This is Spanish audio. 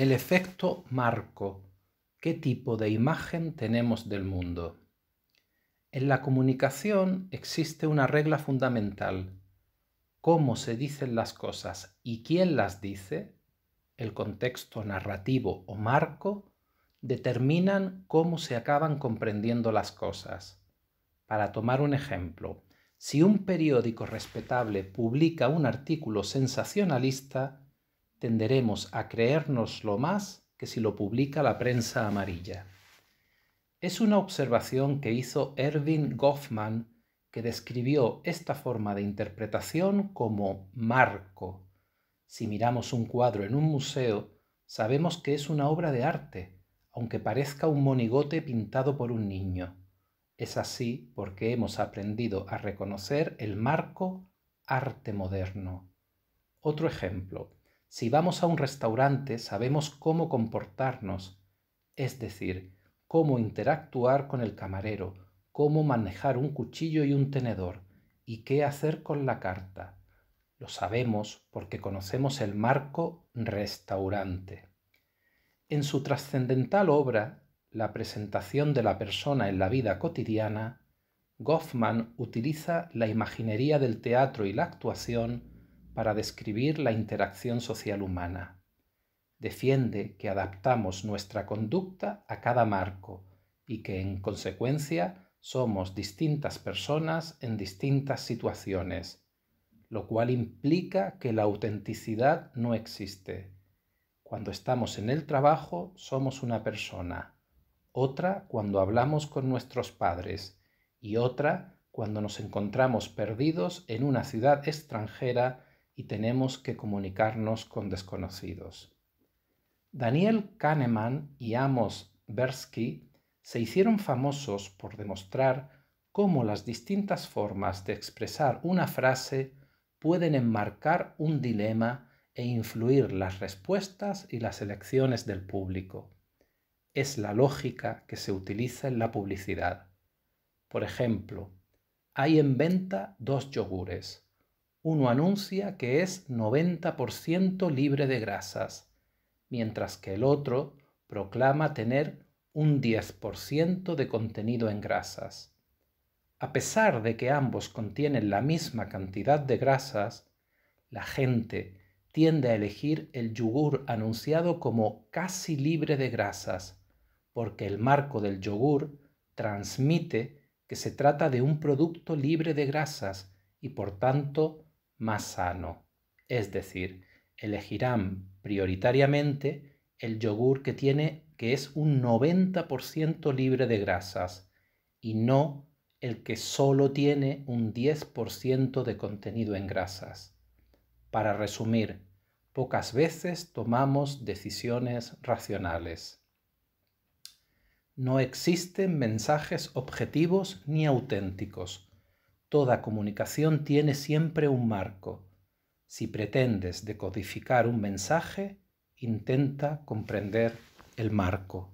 El efecto marco. ¿Qué tipo de imagen tenemos del mundo? En la comunicación existe una regla fundamental. Cómo se dicen las cosas y quién las dice, el contexto narrativo o marco, determinan cómo se acaban comprendiendo las cosas. Para tomar un ejemplo, si un periódico respetable publica un artículo sensacionalista, tenderemos a lo más que si lo publica la prensa amarilla. Es una observación que hizo Erwin Goffman, que describió esta forma de interpretación como marco. Si miramos un cuadro en un museo, sabemos que es una obra de arte, aunque parezca un monigote pintado por un niño. Es así porque hemos aprendido a reconocer el marco arte moderno. Otro ejemplo. Si vamos a un restaurante, sabemos cómo comportarnos, es decir, cómo interactuar con el camarero, cómo manejar un cuchillo y un tenedor, y qué hacer con la carta. Lo sabemos porque conocemos el marco restaurante. En su trascendental obra, La presentación de la persona en la vida cotidiana, Goffman utiliza la imaginería del teatro y la actuación para describir la interacción social humana. Defiende que adaptamos nuestra conducta a cada marco y que en consecuencia somos distintas personas en distintas situaciones, lo cual implica que la autenticidad no existe. Cuando estamos en el trabajo somos una persona, otra cuando hablamos con nuestros padres y otra cuando nos encontramos perdidos en una ciudad extranjera y tenemos que comunicarnos con desconocidos. Daniel Kahneman y Amos Bersky se hicieron famosos por demostrar cómo las distintas formas de expresar una frase pueden enmarcar un dilema e influir las respuestas y las elecciones del público. Es la lógica que se utiliza en la publicidad. Por ejemplo, hay en venta dos yogures uno anuncia que es 90% libre de grasas, mientras que el otro proclama tener un 10% de contenido en grasas. A pesar de que ambos contienen la misma cantidad de grasas, la gente tiende a elegir el yogur anunciado como casi libre de grasas, porque el marco del yogur transmite que se trata de un producto libre de grasas y por tanto más sano. Es decir, elegirán prioritariamente el yogur que tiene que es un 90% libre de grasas y no el que solo tiene un 10% de contenido en grasas. Para resumir, pocas veces tomamos decisiones racionales. No existen mensajes objetivos ni auténticos Toda comunicación tiene siempre un marco. Si pretendes decodificar un mensaje, intenta comprender el marco.